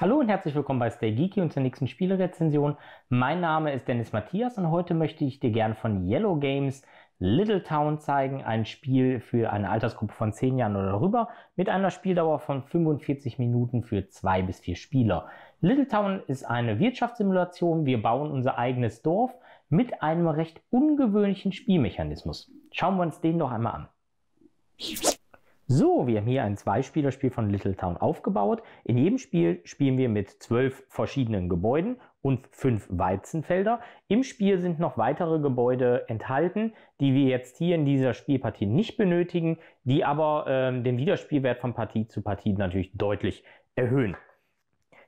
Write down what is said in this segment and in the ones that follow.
Hallo und herzlich willkommen bei Stay Geeky und zur nächsten Spielerezension. Mein Name ist Dennis Matthias und heute möchte ich dir gern von Yellow Games Little Town zeigen, ein Spiel für eine Altersgruppe von 10 Jahren oder darüber mit einer Spieldauer von 45 Minuten für 2 bis vier Spieler. Little Town ist eine Wirtschaftssimulation. Wir bauen unser eigenes Dorf mit einem recht ungewöhnlichen Spielmechanismus. Schauen wir uns den doch einmal an. So, wir haben hier ein Zweispielerspiel von Little Town aufgebaut. In jedem Spiel spielen wir mit zwölf verschiedenen Gebäuden und fünf Weizenfelder. Im Spiel sind noch weitere Gebäude enthalten, die wir jetzt hier in dieser Spielpartie nicht benötigen, die aber ähm, den Wiederspielwert von Partie zu Partie natürlich deutlich erhöhen.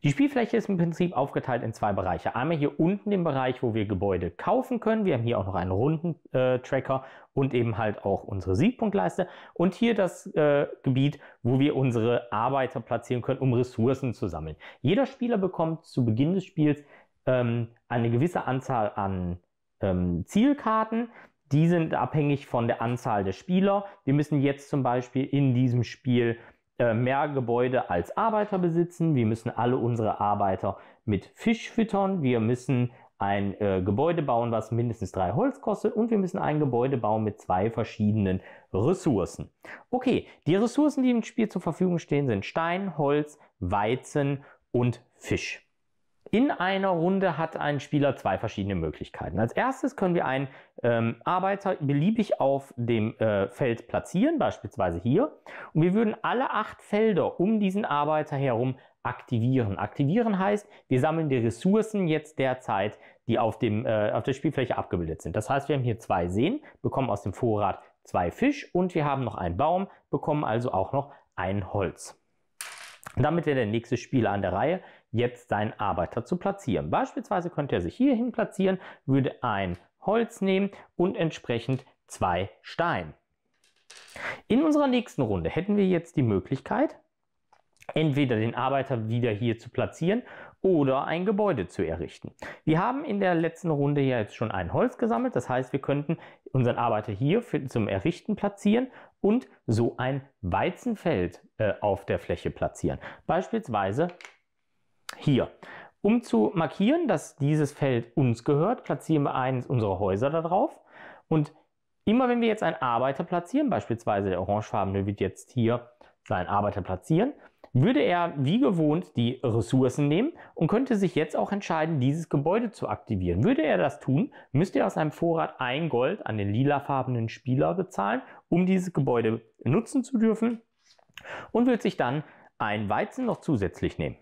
Die Spielfläche ist im Prinzip aufgeteilt in zwei Bereiche. Einmal hier unten den Bereich, wo wir Gebäude kaufen können. Wir haben hier auch noch einen runden äh, Tracker und eben halt auch unsere Siegpunktleiste. Und hier das äh, Gebiet, wo wir unsere Arbeiter platzieren können, um Ressourcen zu sammeln. Jeder Spieler bekommt zu Beginn des Spiels ähm, eine gewisse Anzahl an ähm, Zielkarten. Die sind abhängig von der Anzahl der Spieler. Wir müssen jetzt zum Beispiel in diesem Spiel äh, mehr Gebäude als Arbeiter besitzen. Wir müssen alle unsere Arbeiter mit Fisch füttern. Wir müssen ein äh, Gebäude bauen, was mindestens drei Holz kostet und wir müssen ein Gebäude bauen mit zwei verschiedenen Ressourcen. Okay, die Ressourcen, die im Spiel zur Verfügung stehen, sind Stein, Holz, Weizen und Fisch. In einer Runde hat ein Spieler zwei verschiedene Möglichkeiten. Als erstes können wir einen ähm, Arbeiter beliebig auf dem äh, Feld platzieren, beispielsweise hier. Und wir würden alle acht Felder um diesen Arbeiter herum aktivieren. Aktivieren heißt, wir sammeln die Ressourcen jetzt derzeit, die auf, dem, äh, auf der Spielfläche abgebildet sind. Das heißt, wir haben hier zwei Seen, bekommen aus dem Vorrat zwei Fisch und wir haben noch einen Baum, bekommen also auch noch ein Holz. damit wäre der nächste Spieler an der Reihe, jetzt seinen Arbeiter zu platzieren. Beispielsweise könnte er sich hierhin platzieren, würde ein Holz nehmen und entsprechend zwei Steine. In unserer nächsten Runde hätten wir jetzt die Möglichkeit, entweder den Arbeiter wieder hier zu platzieren oder ein Gebäude zu errichten. Wir haben in der letzten Runde ja jetzt schon ein Holz gesammelt, das heißt, wir könnten unseren Arbeiter hier für, zum Errichten platzieren und so ein Weizenfeld äh, auf der Fläche platzieren. Beispielsweise hier. Um zu markieren, dass dieses Feld uns gehört, platzieren wir eines unserer Häuser da drauf. Und immer wenn wir jetzt einen Arbeiter platzieren, beispielsweise der orangefarbene wird jetzt hier seinen Arbeiter platzieren, würde er wie gewohnt die Ressourcen nehmen und könnte sich jetzt auch entscheiden, dieses Gebäude zu aktivieren. Würde er das tun, müsste er aus seinem Vorrat ein Gold an den lilafarbenen Spieler bezahlen, um dieses Gebäude nutzen zu dürfen und würde sich dann ein Weizen noch zusätzlich nehmen.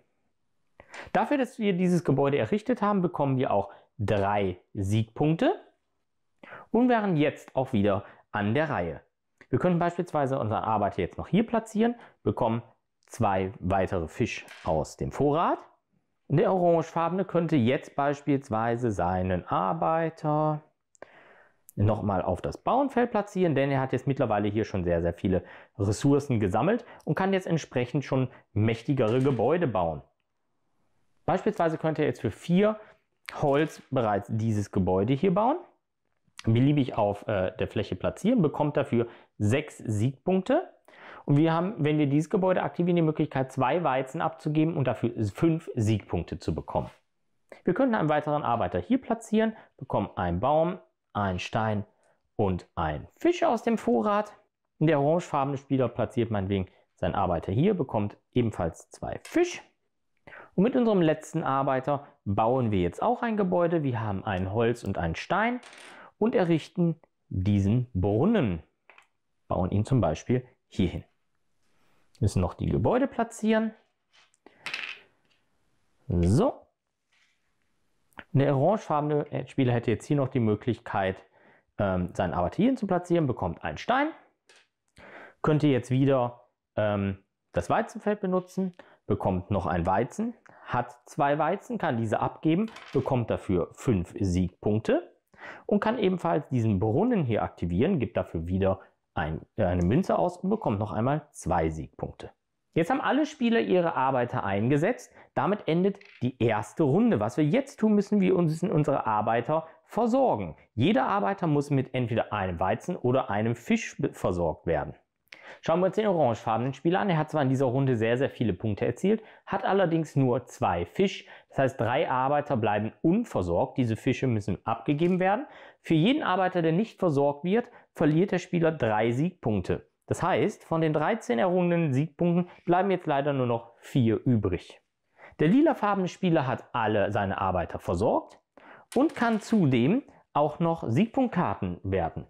Dafür, dass wir dieses Gebäude errichtet haben, bekommen wir auch drei Siegpunkte und wären jetzt auch wieder an der Reihe. Wir können beispielsweise unseren Arbeiter jetzt noch hier platzieren, bekommen zwei weitere Fisch aus dem Vorrat. Der orangefarbene könnte jetzt beispielsweise seinen Arbeiter nochmal auf das Bauernfeld platzieren, denn er hat jetzt mittlerweile hier schon sehr, sehr viele Ressourcen gesammelt und kann jetzt entsprechend schon mächtigere Gebäude bauen. Beispielsweise könnt ihr jetzt für vier Holz bereits dieses Gebäude hier bauen, beliebig auf äh, der Fläche platzieren, bekommt dafür sechs Siegpunkte. Und wir haben, wenn wir dieses Gebäude aktivieren, die Möglichkeit, zwei Weizen abzugeben und dafür fünf Siegpunkte zu bekommen. Wir könnten einen weiteren Arbeiter hier platzieren, bekommen einen Baum, einen Stein und einen Fisch aus dem Vorrat. Der orangefarbene Spieler platziert meinetwegen seinen Arbeiter hier, bekommt ebenfalls zwei Fisch. Und mit unserem letzten Arbeiter bauen wir jetzt auch ein Gebäude. Wir haben ein Holz und einen Stein und errichten diesen Brunnen. Bauen ihn zum Beispiel hierhin. Müssen noch die Gebäude platzieren. So. Der orangefarbene äh, Spieler hätte jetzt hier noch die Möglichkeit, ähm, seinen Arbeiter hierhin zu platzieren, bekommt einen Stein. Könnte jetzt wieder ähm, das Weizenfeld benutzen bekommt noch ein Weizen, hat zwei Weizen, kann diese abgeben, bekommt dafür fünf Siegpunkte und kann ebenfalls diesen Brunnen hier aktivieren, gibt dafür wieder ein, äh, eine Münze aus und bekommt noch einmal zwei Siegpunkte. Jetzt haben alle Spieler ihre Arbeiter eingesetzt. Damit endet die erste Runde. Was wir jetzt tun müssen, wir müssen unsere Arbeiter versorgen. Jeder Arbeiter muss mit entweder einem Weizen oder einem Fisch versorgt werden. Schauen wir uns den orangefarbenen Spieler an. Er hat zwar in dieser Runde sehr, sehr viele Punkte erzielt, hat allerdings nur zwei Fisch. Das heißt, drei Arbeiter bleiben unversorgt. Diese Fische müssen abgegeben werden. Für jeden Arbeiter, der nicht versorgt wird, verliert der Spieler drei Siegpunkte. Das heißt, von den 13 errungenen Siegpunkten bleiben jetzt leider nur noch vier übrig. Der lilafarbene Spieler hat alle seine Arbeiter versorgt und kann zudem auch noch Siegpunktkarten werden.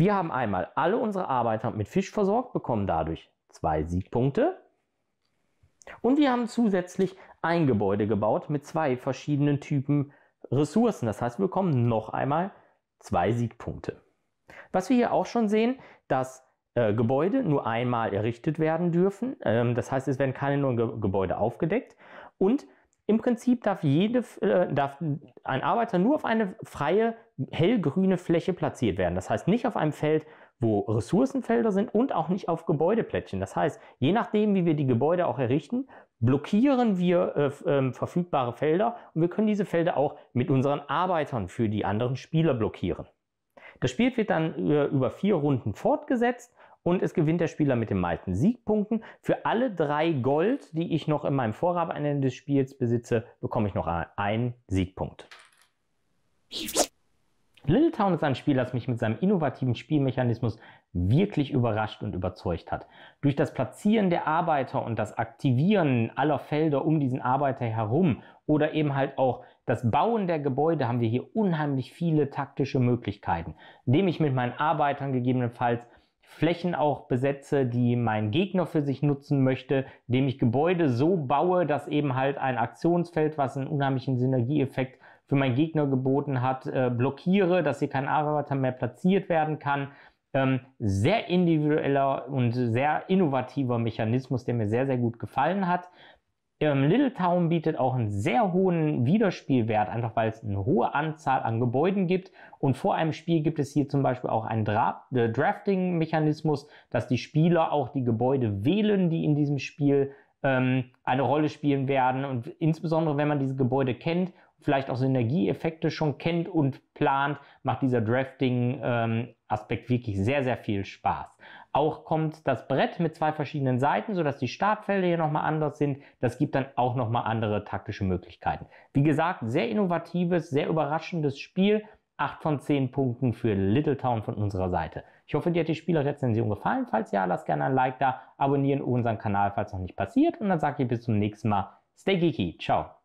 Wir haben einmal alle unsere Arbeiter mit Fisch versorgt, bekommen dadurch zwei Siegpunkte. Und wir haben zusätzlich ein Gebäude gebaut mit zwei verschiedenen Typen Ressourcen. Das heißt, wir bekommen noch einmal zwei Siegpunkte. Was wir hier auch schon sehen, dass äh, Gebäude nur einmal errichtet werden dürfen. Ähm, das heißt, es werden keine neuen Ge Gebäude aufgedeckt. Und im Prinzip darf, jede, äh, darf ein Arbeiter nur auf eine freie, hellgrüne Fläche platziert werden. Das heißt nicht auf einem Feld, wo Ressourcenfelder sind und auch nicht auf Gebäudeplättchen. Das heißt, je nachdem, wie wir die Gebäude auch errichten, blockieren wir äh, äh, verfügbare Felder und wir können diese Felder auch mit unseren Arbeitern für die anderen Spieler blockieren. Das Spiel wird dann äh, über vier Runden fortgesetzt und es gewinnt der Spieler mit den meisten Siegpunkten. Für alle drei Gold, die ich noch in meinem Vorrat am Ende des Spiels besitze, bekomme ich noch einen Siegpunkt. Little Town ist ein Spiel, das mich mit seinem innovativen Spielmechanismus wirklich überrascht und überzeugt hat. Durch das Platzieren der Arbeiter und das Aktivieren aller Felder um diesen Arbeiter herum oder eben halt auch das Bauen der Gebäude haben wir hier unheimlich viele taktische Möglichkeiten, indem ich mit meinen Arbeitern gegebenenfalls Flächen auch besetze, die mein Gegner für sich nutzen möchte, indem ich Gebäude so baue, dass eben halt ein Aktionsfeld, was einen unheimlichen Synergieeffekt für meinen Gegner geboten hat, äh, blockiere, dass hier kein Arbeiter mehr platziert werden kann. Ähm, sehr individueller und sehr innovativer Mechanismus, der mir sehr, sehr gut gefallen hat. Ähm, Little Town bietet auch einen sehr hohen Wiederspielwert, einfach weil es eine hohe Anzahl an Gebäuden gibt. Und vor einem Spiel gibt es hier zum Beispiel auch einen Dra äh, Drafting-Mechanismus, dass die Spieler auch die Gebäude wählen, die in diesem Spiel ähm, eine Rolle spielen werden. Und insbesondere, wenn man diese Gebäude kennt, vielleicht auch Synergieeffekte schon kennt und plant, macht dieser Drafting-Aspekt ähm, wirklich sehr, sehr viel Spaß. Auch kommt das Brett mit zwei verschiedenen Seiten, sodass die Startfelder hier nochmal anders sind. Das gibt dann auch nochmal andere taktische Möglichkeiten. Wie gesagt, sehr innovatives, sehr überraschendes Spiel. 8 von 10 Punkten für Little Town von unserer Seite. Ich hoffe, dir hat die Spielerrezension gefallen. Falls ja, lass gerne ein Like da, abonnieren unseren Kanal, falls noch nicht passiert. Und dann sage ich bis zum nächsten Mal. Stay geeky. Ciao.